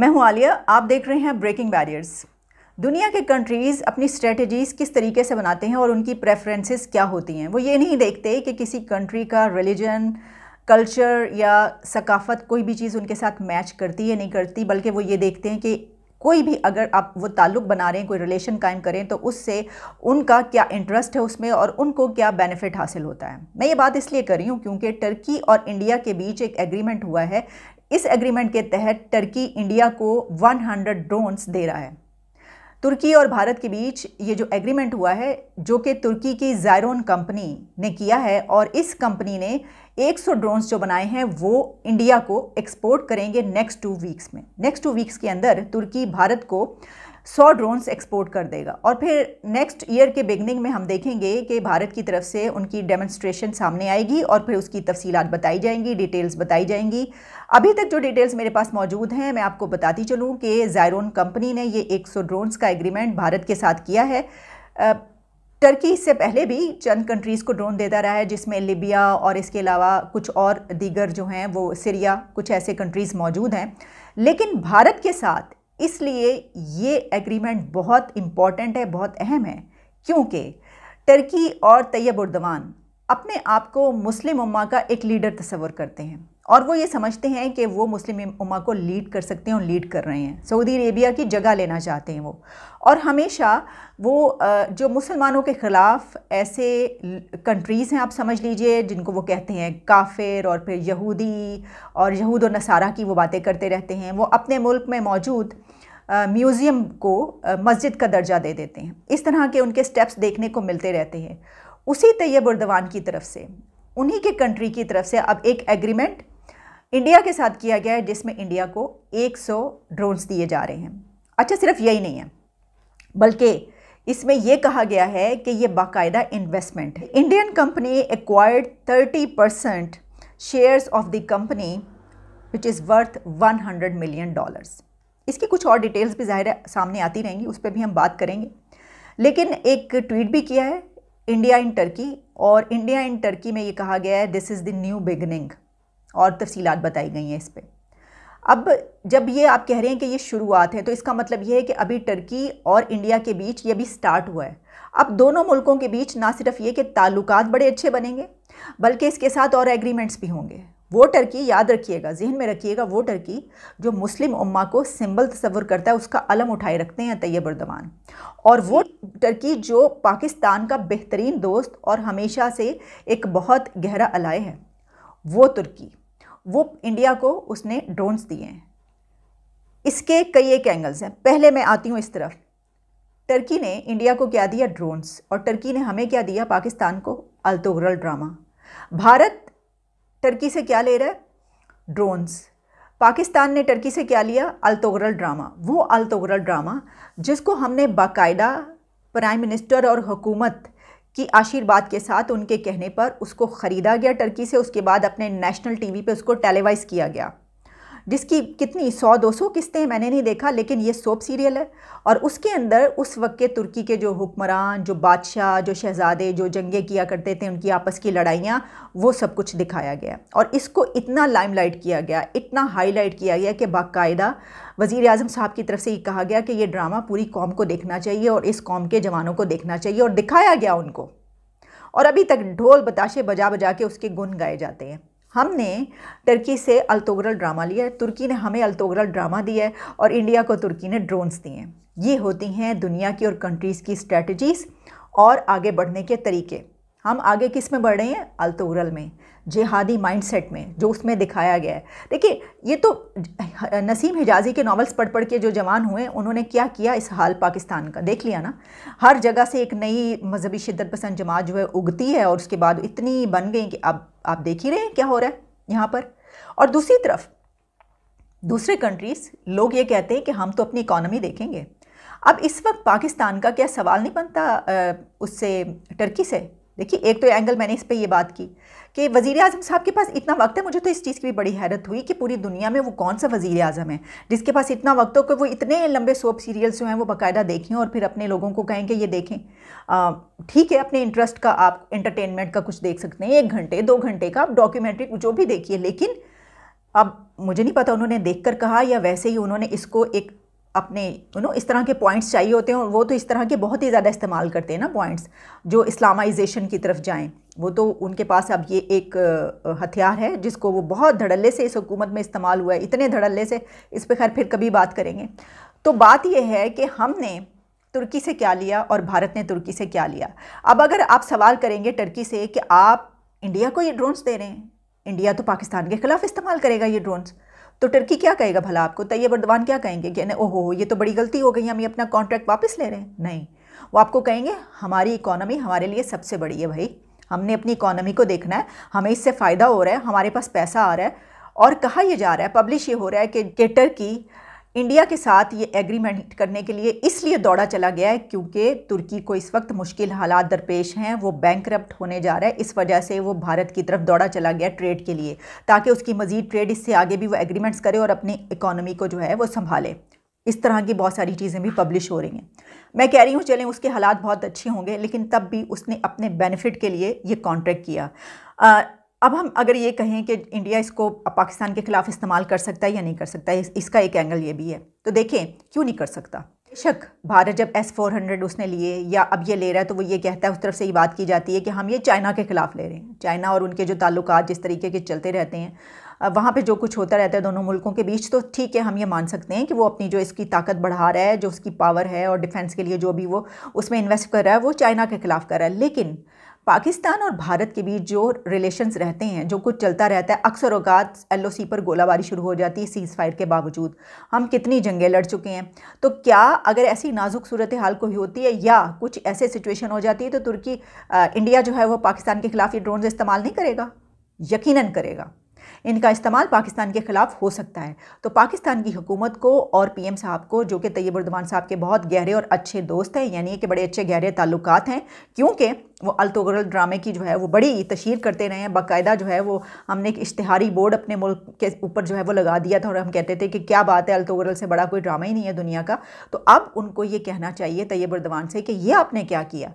मैं हूं आलिया आप देख रहे हैं ब्रेकिंग बैरियर्स दुनिया के कंट्रीज़ अपनी स्ट्रेटजीज़ किस तरीके से बनाते हैं और उनकी प्रेफरेंसेस क्या होती हैं वो ये नहीं देखते कि किसी कंट्री का रिलीजन कल्चर या सकाफत कोई भी चीज़ उनके साथ मैच करती या नहीं करती बल्कि वो ये देखते हैं कि कोई भी अगर आप वो ताल्लुक़ बना रहे हैं कोई रिलेशन कायम करें तो उससे उनका क्या इंटरेस्ट है उसमें और उनको क्या बेनिफिट हासिल होता है मैं ये बात इसलिए कर रही हूँ क्योंकि टर्की और इंडिया के बीच एक एग्रीमेंट हुआ है इस एग्रीमेंट के तहत टर्की इंडिया को 100 ड्रोन्स दे रहा है तुर्की और भारत के बीच ये जो एग्रीमेंट हुआ है जो कि तुर्की की जायरोन कंपनी ने किया है और इस कंपनी ने 100 ड्रोन्स जो बनाए हैं वो इंडिया को एक्सपोर्ट करेंगे नेक्स्ट टू वीक्स में नेक्स्ट टू वीक्स के अंदर तुर्की भारत को सौ ड्रोन्स एक्सपोर्ट कर देगा और फिर नेक्स्ट ईयर के बिगनिंग में हम देखेंगे कि भारत की तरफ से उनकी डेमोन्स्ट्रेशन सामने आएगी और फिर उसकी तफसी बताई जाएंगी डिटेल्स बताई जाएंगी अभी तक जो डिटेल्स मेरे पास मौजूद हैं मैं आपको बताती चलूँ कि जायरोन कंपनी ने ये सौ ड्रोन्स का एग्रीमेंट भारत के साथ किया है टर्की इससे पहले भी चंद कंट्रीज़ को ड्रोन देता रहा है जिसमें लिबिया और इसके अलावा कुछ और दीगर जो हैं वो सीरिया कुछ ऐसे कंट्रीज़ मौजूद हैं लेकिन भारत के साथ इसलिए ये एग्रीमेंट बहुत इम्पॉर्टेंट है बहुत अहम है क्योंकि टर्की और तैयब उर्दवान अपने आप को मुस्लिम उम्मा का एक लीडर तस्वर करते हैं और वो ये समझते हैं कि वो मुस्लिम उमा को लीड कर सकते हैं और लीड कर रहे हैं सऊदी अरेबिया की जगह लेना चाहते हैं वो और हमेशा वो जो मुसलमानों के ख़िलाफ़ ऐसे कंट्रीज़ हैं आप समझ लीजिए जिनको वो कहते हैं काफिर और फिर यहूदी और यहूद और नसारा की वो बातें करते रहते हैं वो अपने मुल्क में मौजूद म्यूज़ियम को मस्जिद का दर्जा दे देते हैं इस तरह के उनके स्टेप्स देखने को मिलते रहते हैं उसी तैयब उर्दवान की तरफ से उन्हीं के कंट्री की तरफ से अब एक एग्रीमेंट इंडिया के साथ किया गया है जिसमें इंडिया को 100 ड्रोन्स दिए जा रहे हैं अच्छा सिर्फ यही नहीं है बल्कि इसमें यह कहा गया है कि ये बाकायदा इन्वेस्टमेंट है Indian company acquired 30 percent shares of the company which is worth 100 million dollars इसकी कुछ और डिटेल्स भी ज़ाहिर सामने आती रहेंगी उस पर भी हम बात करेंगे लेकिन एक ट्वीट भी किया है इंडिया इन टर्की और इंडिया इन टर्की में ये कहा गया है this is the new beginning और तफसीलात बताई गई हैं इस पर अब जब ये आप कह रहे हैं कि ये शुरुआत है तो इसका मतलब ये है कि अभी टर्की और इंडिया के बीच ये भी स्टार्ट हुआ है अब दोनों मुल्कों के बीच ना सिर्फ ये कि ताल्लुक बड़े अच्छे बनेंगे बल्कि इसके साथ और एग्रीमेंट्स भी होंगे वो टर्की याद रखिएगा जहन में रखिएगा वो टर्की जो मुस्लिम उम्मा को सिंबल तस्वुर करता है उसका अलम उठाए रखते हैं तैयब अरदवान और वो टर्की जो पाकिस्तान का बेहतरीन दोस्त और हमेशा से एक बहुत गहरा अलाय है वो तुर्की वो इंडिया को उसने ड्रोन्स दिए हैं इसके कई एक एंगल्स हैं पहले मैं आती हूँ इस तरफ टर्की ने इंडिया को क्या दिया ड्रोन्स और टर्की ने हमें क्या दिया पाकिस्तान को अल्तोगरल ड्रामा भारत टर्की से क्या ले रहा है ड्रोन्स पाकिस्तान ने टर्की से क्या लिया अल्तोगरल ड्रामा वो अल्तोगरल ड्रामा जिसको हमने बाकायदा प्राइम मिनिस्टर और हुकूमत कि आशीर्वाद के साथ उनके कहने पर उसको ख़रीदा गया टर्की से उसके बाद अपने नेशनल टीवी पे उसको टेलीवाइज़ किया गया जिसकी कितनी सौ दो सौ किस्तें मैंने नहीं देखा लेकिन ये सोप सीरियल है और उसके अंदर उस वक्त के तुर्की के जो हुक्मरान जो बादशाह जो शहज़ादे जो जंगे किया करते थे उनकी आपस की लड़ाइयाँ वो सब कुछ दिखाया गया और इसको इतना लाइमलाइट किया गया इतना हाईलाइट किया गया कि बाकायदा वज़ी अजम साहब की तरफ से ये कहा गया कि ये ड्रामा पूरी कौम को देखना चाहिए और इस कौम के जवानों को देखना चाहिए और दिखाया गया उनको और अभी तक ढोल बताशे बजा बजा के उसके गुन गाए जाते हैं हमने तुर्की से अल्तोगरल ड्रामा लिया है तुर्की ने हमें अल्तोगरल ड्रामा दिया है और इंडिया को तुर्की ने ड्रोन्स दिए हैं ये होती हैं दुनिया की और कंट्रीज़ की स्ट्रेटजीज़ और आगे बढ़ने के तरीके हम आगे किस में बढ़ रहे हैं अल्तोगरल में जिहादी माइंडसेट में जो उसमें दिखाया गया है देखिए ये तो नसीम हिजाजी के नॉवेल्स पढ़ पढ़ के जो जवान हुए उन्होंने क्या किया इस हाल पाकिस्तान का देख लिया ना हर जगह से एक नई मजहबी शिदत पसंद जमात जो है उगती है और उसके बाद इतनी बन गई कि अब आप देख ही रहे हैं क्या हो रहा है यहाँ पर और दूसरी तरफ दूसरे कंट्रीज़ लोग ये कहते हैं कि हम तो अपनी इकॉनमी देखेंगे अब इस वक्त पाकिस्तान का क्या सवाल नहीं बनता उससे टर्की से देखिए एक तो एंगल मैंने इस पर यह बात की कि वज़ी अजम साहब के पास इतना वक्त है मुझे तो इस चीज़ की भी बड़ी हैरत हुई कि पूरी दुनिया में वो कौन सा वज़ी अजम है जिसके पास इतना वक्त हो कि वो इतने लंबे सोप सीरियल्स जो हैं वो बाकायदा देखें और फिर अपने लोगों को कहें कि ये देखें ठीक है अपने इंटरेस्ट का आप इंटरटेनमेंट का कुछ देख सकते हैं एक घंटे दो घंटे का आप डॉक्यूमेंट्री जो भी देखिए लेकिन अब मुझे नहीं पता उन्होंने देख कर कहा या वैसे ही उन्होंने इसको एक अपने यू नो इस तरह के पॉइंट्स चाहिए होते हैं और वो तो इस तरह के बहुत ही ज़्यादा इस्तेमाल करते हैं ना पॉइंट्स जो इस्लामाइजेशन की तरफ जाएं वो तो उनके पास अब ये एक हथियार है जिसको वो बहुत धड़ल्ले से इस हुकूमत में इस्तेमाल हुआ है इतने धड़ल्ले से इस पर खैर फिर कभी बात करेंगे तो बात यह है कि हमने तुर्की से क्या लिया और भारत ने तुर्की से क्या लिया अब अगर आप सवाल करेंगे टर्की से कि आप इंडिया को ये ड्रोन्स दे रहे हैं इंडिया तो पाकिस्तान के ख़िलाफ़ इस्तेमाल करेगा ये ड्रोन्स तो टर्की क्या कहेगा भला आपको तैयब बर्दवान क्या कहेंगे कि ओहो ये तो बड़ी गलती हो गई हम ये अपना कॉन्ट्रैक्ट वापस ले रहे हैं नहीं वो आपको कहेंगे हमारी इकोनॉमी हमारे लिए सबसे बड़ी है भाई हमने अपनी इकोनॉमी को देखना है हमें इससे फ़ायदा हो रहा है हमारे पास पैसा आ रहा है और कहा यह जा रहा है पब्लिश ये हो रहा है कि टर्की इंडिया के साथ ये एग्रीमेंट करने के लिए इसलिए दौड़ा चला गया है क्योंकि तुर्की को इस वक्त मुश्किल हालात दरपेश हैं वो बैंक होने जा रहा है इस वजह से वो भारत की तरफ दौड़ा चला गया ट्रेड के लिए ताकि उसकी मजीद ट्रेड इससे आगे भी वो एग्रीमेंट्स करे और अपनी इकोनॉमी को जो है वो संभाले इस तरह की बहुत सारी चीज़ें भी पब्लिश हो रही हैं मैं कह रही हूँ चलें उसके हालात बहुत अच्छे होंगे लेकिन तब भी उसने अपने बेनिफिट के लिए ये कॉन्ट्रैक्ट किया अब हम अगर ये कहें कि इंडिया इसको पाकिस्तान के ख़िलाफ़ इस्तेमाल कर सकता है या नहीं कर सकता है इसका एक एंगल ये भी है तो देखें क्यों नहीं कर सकता बेशक भारत जब एस फोर हंड्रेड उसने लिए या अब ये ले रहा है तो वो ये कहता है उस तरफ से ये बात की जाती है कि हम ये चाइना के ख़िलाफ़ ले रहे हैं चाइना और उनके जो ताल्लुक जिस तरीके के चलते रहते हैं वहाँ पे जो कुछ होता रहता है दोनों मुल्कों के बीच तो ठीक है हम ये मान सकते हैं कि वो अपनी जो इसकी ताकत बढ़ा रहा है जो उसकी पावर है और डिफेंस के लिए जो भी वो उसमें इन्वेस्ट कर रहा है वो चाइना के ख़िलाफ़ कर रहा है लेकिन पाकिस्तान और भारत के बीच जो रिलेशंस रहते हैं जो कुछ चलता रहता है अक्सर अवकात एल पर गोलाबारी शुरू हो जाती है सीज़ फायर के बावजूद हम कितनी जंगें लड़ चुके हैं तो क्या अगर ऐसी नाजुक सूरत हाल कोई होती है या कुछ ऐसे सिचुएशन हो जाती है तो तुर्की आ, इंडिया जो है वो पाकिस्तान के खिलाफ ये ड्रोन इस्तेमाल नहीं करेगा यकीन करेगा इनका इस्तेमाल पाकिस्तान के ख़िलाफ़ हो सकता है तो पाकिस्तान की हुकूमत को और पी एम साहब को जो कि तयबरदमान साहब के बहुत गहरे और अच्छे दोस्त हैं यानी कि बड़े अच्छे गहरे ताल्लुक हैं क्योंकि वो अलतोगरल ड्रामे की जो है वो बड़ी तशहर करते रहे हैं बाकायदा जो है वो हमने एक इश्तहारी बोर्ड अपने मुल्क के ऊपर जो है वो लगा दिया था और हम कहते थे कि क्या बात है अलतोगरल से बड़ा कोई ड्रामा ही नहीं है दुनिया का तो अब उनको ये कहना चाहिए तैयब उर्दवान से कि ये आपने क्या किया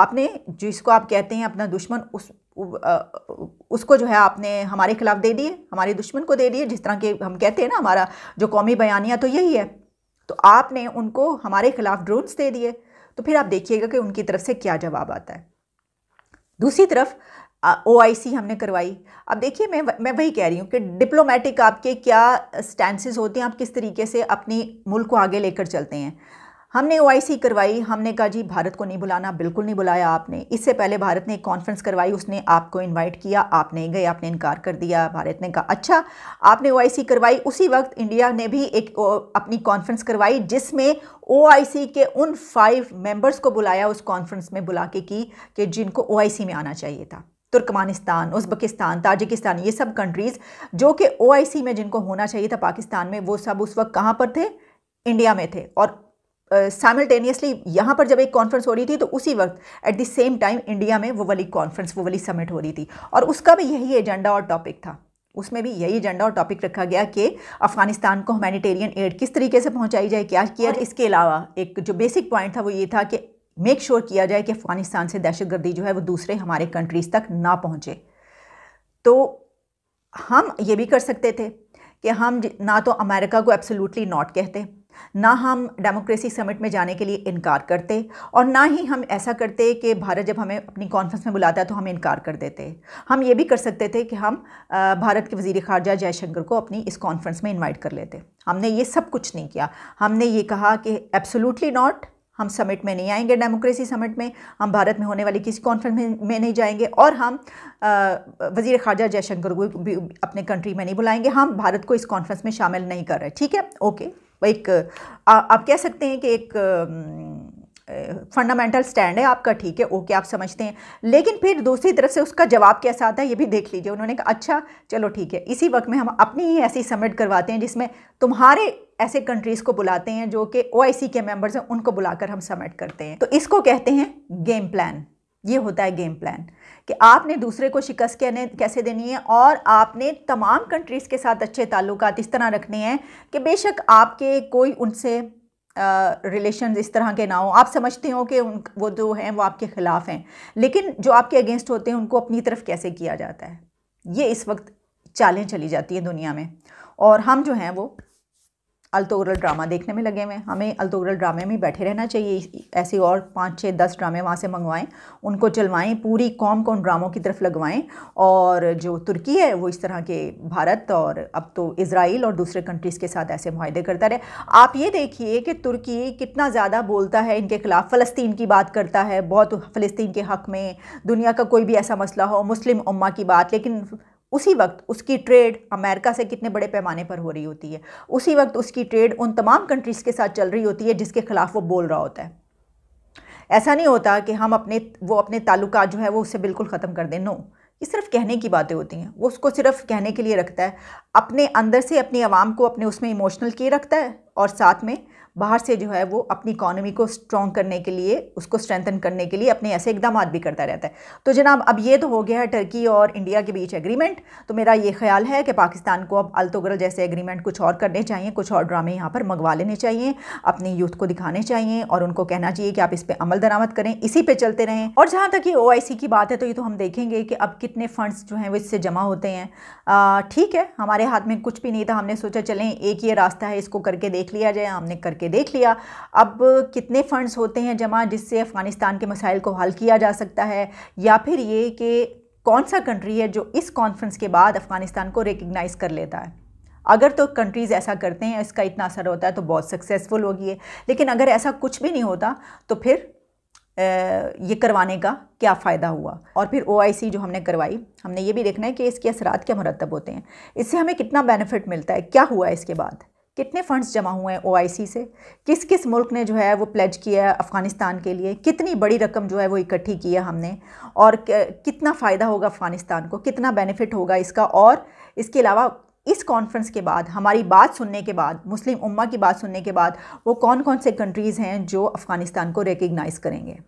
आपने जिसको आप कहते हैं अपना दुश्मन उस उसको जो है आपने हमारे खिलाफ़ दे दिए हमारे दुश्मन को दे दिए जिस तरह के हम कहते हैं ना हमारा जो कौमी बयानिया तो यही है तो आपने उनको हमारे खिलाफ ड्रोन्स दे दिए तो फिर आप देखिएगा कि उनकी तरफ से क्या जवाब आता है दूसरी तरफ ओ आई सी हमने करवाई अब देखिए मैं मैं वही कह रही हूँ कि डिप्लोमेटिक आपके क्या स्टैंसेस होते हैं आप किस तरीके से अपनी मुल्क को आगे लेकर चलते हैं हमने ओ करवाई हमने कहा जी भारत को नहीं बुलाना बिल्कुल नहीं बुलाया आपने इससे पहले भारत ने एक कॉन्फ्रेंस करवाई उसने आपको इनवाइट किया आप नहीं गए आपने इनकार कर दिया भारत ने कहा अच्छा आपने ओ करवाई उसी वक्त इंडिया ने भी एक ओ, अपनी कॉन्फ्रेंस करवाई जिसमें ओ के उन फाइव मेंबर्स को बुलाया उस कॉन्फ्रेंस में बुला के की कि जिनको ओ में आना चाहिए था तुर्कमानिस्तान उजबकिस्तान ताजिकिस्तान ये सब कंट्रीज़ जो कि ओ में जिनको होना चाहिए था पाकिस्तान में वो सब उस वक्त कहाँ पर थे इंडिया में थे और साइमल्टेनियसली uh, यहाँ पर जब एक कॉन्फ्रेंस हो रही थी तो उसी वक्त at the same time India में वो वाली कॉन्फ्रेंस वो वाली समिट हो रही थी और उसका भी यही एजेंडा और टॉपिक था उसमें भी यही एजेंडा और टॉपिक रखा गया कि अफगानिस्तान को ह्यूमैनिटेरियन एड किस तरीके से पहुँचाई जाए क्या किया इसके अलावा एक जो बेसिक पॉइंट था वो ये था कि मेक श्योर sure किया जाए कि अफगानिस्तान से दहशतगर्दी जो है वो दूसरे हमारे कंट्रीज़ तक ना पहुँचे तो हम ये भी कर सकते थे कि हम ना तो अमेरिका को एब्सोल्युटली नॉट कहते ना हम डेमोक्रेसी समिट में जाने के लिए इनकार करते और ना ही हम ऐसा करते कि भारत जब हमें अपनी कॉन्फ्रेंस में बुलाता है तो हम इनकार कर देते हम ये भी कर सकते थे कि हम भारत के वजीर खारजा जयशंकर को अपनी इस कॉन्फ्रेंस में इनवाइट कर लेते हमने ये सब कुछ नहीं किया हमने ये कहा कि एब्सोलूटली नॉट हम समिट में नहीं आएंगे डेमोक्रेसी समिट में हम भारत में होने वाली किसी कॉन्फ्रेंस में, नहीं जाएंगे और हम वज़ी खारजा जयशंकर को भी अपने कंट्री में नहीं बुलाएंगे हम भारत को इस कॉन्फ्रेंस में शामिल नहीं कर रहे ठीक है ओके एक आ, आप कह सकते हैं कि एक फंडामेंटल स्टैंड है आपका ठीक है ओके आप समझते हैं लेकिन फिर दूसरी तरफ से उसका जवाब कैसा आता है ये भी देख लीजिए उन्होंने कहा अच्छा चलो ठीक है इसी वक्त में हम अपनी ही ऐसी समिट करवाते हैं जिसमें तुम्हारे ऐसे कंट्रीज़ को बुलाते हैं जो कि ओ के मेम्बर्स हैं उनको बुलाकर हम समिट करते हैं तो इसको कहते हैं गेम प्लान ये होता है गेम प्लान कि आपने दूसरे को शिकस्त कहने कैसे देनी है और आपने तमाम कंट्रीज़ के साथ अच्छे ताल्लुक इस तरह रखने हैं कि बेशक आपके कोई उनसे रिलेशन इस तरह के ना हो आप समझते हो कि उन वो जो हैं वो आपके ख़िलाफ़ हैं लेकिन जो आपके अगेंस्ट होते हैं उनको अपनी तरफ कैसे किया जाता है ये इस वक्त चालें चली जाती हैं दुनिया में और हम जो हैं वो अल्तोगरल ड्रामा देखने में लगे हुए हैं हमें अल्तोगरल ड्रामे में बैठे रहना चाहिए ऐसे और पाँच छः दस ड्रामे वहाँ से मंगवाएं उनको चलवाएं पूरी कौम को उन ड्रामों की तरफ लगवाएं और जो तुर्की है वो इस तरह के भारत और अब तो इसराइल और दूसरे कंट्रीज़ के साथ ऐसे माहदे करता रहे आप ये देखिए कि तुर्की कितना ज़्यादा बोलता है इनके खिलाफ फ़लस्तीन की बात करता है बहुत फ़लस्तीन के हक़ में दुनिया का कोई भी ऐसा मसला हो मुस्लिम उम्मा की बात लेकिन उसी वक्त उसकी ट्रेड अमेरिका से कितने बड़े पैमाने पर हो रही होती है उसी वक्त उसकी ट्रेड उन तमाम कंट्रीज़ के साथ चल रही होती है जिसके ख़िलाफ़ वो बोल रहा होता है ऐसा नहीं होता कि हम अपने वो अपने ताल्लुक जो है वो उससे बिल्कुल ख़त्म कर दें नो ये सिर्फ कहने की बातें होती हैं वो उसको सिर्फ कहने के लिए रखता है अपने अंदर से अपनी आवाम को अपने उसमें इमोशनल किए रखता है और साथ में बाहर से जो है वो अपनी इकॉनमी को स्ट्रॉन्ग करने के लिए उसको स्ट्रेंथन करने के लिए अपने ऐसे इकदाम भी करता रहता है तो जनाब अब ये तो हो गया है टर्की और इंडिया के बीच एग्रीमेंट तो मेरा ये ख्याल है कि पाकिस्तान को अब अल्तोगरल जैसे एग्रीमेंट कुछ और करने चाहिए कुछ और ड्रामे यहाँ पर मंगवा लेने चाहिए अपने यूथ को दिखाने चाहिए और उनको कहना चाहिए कि आप इस पर अमल दरामद करें इसी पर चलते रहें और जहाँ तक ये ओ की बात है तो ये तो हम देखेंगे कि अब कितने फ़ंड्स जो हैं वो इससे जमा होते हैं ठीक है हमारे हाथ में कुछ भी नहीं था हमने सोचा चलें एक ये रास्ता है इसको करके देख लिया जाए हमने करके करके देख लिया अब कितने फ़ंड्स होते हैं जमा जिससे अफ़गानिस्तान के मसाइल को हल किया जा सकता है या फिर ये कि कौन सा कंट्री है जो इस कॉन्फ्रेंस के बाद अफ़गानिस्तान को रिकगनाइज़ कर लेता है अगर तो कंट्रीज़ ऐसा करते हैं इसका इतना असर होता है तो बहुत सक्सेसफुल होगी है लेकिन अगर ऐसा कुछ भी नहीं होता तो फिर ये करवाने का क्या फ़ायदा हुआ और फिर ओ जो हमने करवाई हमने ये भी देखना है कि इसके असरात क्या मरतब होते हैं इससे हमें कितना बेनिफिट मिलता है क्या हुआ इसके बाद कितने फ़ंड्स जमा हुए हैं ओआईसी से किस किस मुल्क ने जो है वो प्लेज किया है अफ़गानिस्तान के लिए कितनी बड़ी रकम जो है वो इकट्ठी की है हमने और कितना फ़ायदा होगा अफ़गानिस्तान को कितना बेनिफिट होगा इसका और इसके अलावा इस कॉन्फ्रेंस के बाद हमारी बात सुनने के बाद मुस्लिम उम्मा की बात सुनने के बाद वो कौन कौन से कंट्रीज़ हैं जो अफ़गानिस्तान को रिकगनाइज़ करेंगे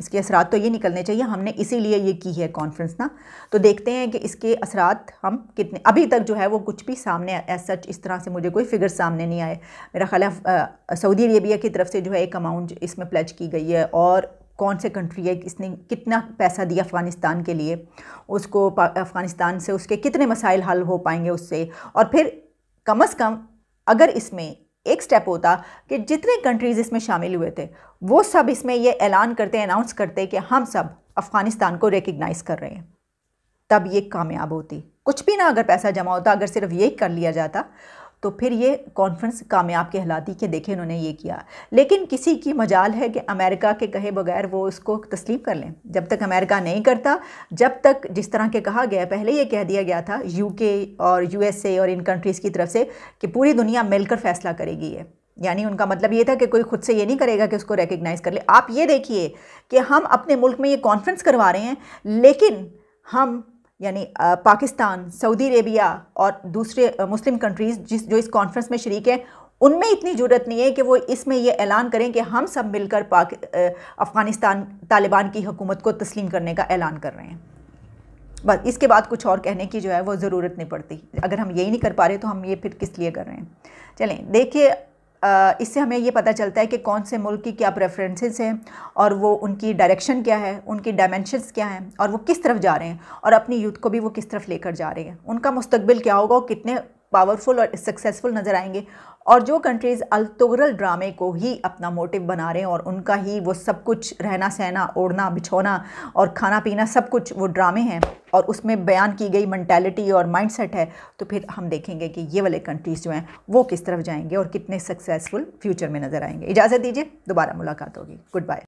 इसके असरात तो ये निकलने चाहिए हमने इसीलिए ये की है कॉन्फ्रेंस ना तो देखते हैं कि इसके असरात हम कितने अभी तक जो है वो कुछ भी सामने एज सच इस तरह से मुझे कोई फिगर सामने नहीं आए मेरा ख्याल सऊदी अरेबिया की तरफ से जो है एक अमाउंट इसमें प्लेज की गई है और कौन से कंट्री है इसने कितना पैसा दिया अफ़गानिस्तान के लिए उसको अफ़गानिस्तान से उसके कितने मसाइल हल हो पाएंगे उससे और फिर कम अज़ कम अगर इसमें एक स्टेप होता कि जितने कंट्रीज़ इसमें शामिल हुए थे वो सब इसमें ये ऐलान करते अनाउंस करते कि हम सब अफ़गानिस्तान को रिकगनाइज़ कर रहे हैं तब ये कामयाब होती कुछ भी ना अगर पैसा जमा होता अगर सिर्फ यही कर लिया जाता तो फिर ये कॉन्फ्रेंस कामयाब कहलाती कि देखें उन्होंने ये किया लेकिन किसी की मजाल है कि अमेरिका के कहे बगैर वो इसको तस्लीम कर लें जब तक अमेरिका नहीं करता जब तक जिस तरह के कहा गया पहले ये कह दिया गया था यूके और यूएसए और इन कंट्रीज़ की तरफ से कि पूरी दुनिया मिलकर फैसला करेगी ये यानी उनका मतलब ये था कि कोई खुद से ये नहीं करेगा कि उसको रिकगनाइज़ कर ले आप ये देखिए कि हम अपने मुल्क में ये कॉन्फ्रेंस करवा रहे हैं लेकिन हम यानी पाकिस्तान सऊदी अरेबिया और दूसरे मुस्लिम कंट्रीज़ जिस जो इस कॉन्फ्रेंस में शरीक हैं उनमें इतनी जरूरत नहीं है कि वो इसमें ये ऐलान करें कि हम सब मिलकर पाक अफ़गानिस्तान तालिबान की हुकूमत को तस्लीम करने का ऐलान कर रहे हैं बस इसके बाद कुछ और कहने की जो है वो ज़रूरत नहीं पड़ती अगर हम यही नहीं कर पा रहे तो हम ये फिर किस लिए कर रहे हैं चलें देखिए इससे हमें ये पता चलता है कि कौन से मुल्क की क्या प्रेफरेंसेस हैं और वो उनकी डायरेक्शन क्या है उनकी डायमेंशनस क्या हैं और वो किस तरफ जा रहे हैं और अपनी यूथ को भी वो किस तरफ लेकर जा रहे हैं उनका मुस्तबिल क्या होगा और कितने पावरफुल और सक्सेसफुल नज़र आएंगे और जो कंट्रीज़ अलतुगरल ड्रामे को ही अपना मोटिव बना रहे हैं और उनका ही वो सब कुछ रहना सहना ओढ़ना बिछोना और खाना पीना सब कुछ वो ड्रामे हैं और उसमें बयान की गई मैंटेलिटी और माइंडसेट है तो फिर हम देखेंगे कि ये वाले कंट्रीज़ जो हैं वो किस तरफ जाएंगे और कितने सक्सेसफुल फ्यूचर में नज़र आएंगे इजाज़त दीजिए दोबारा मुलाकात होगी गुड बाय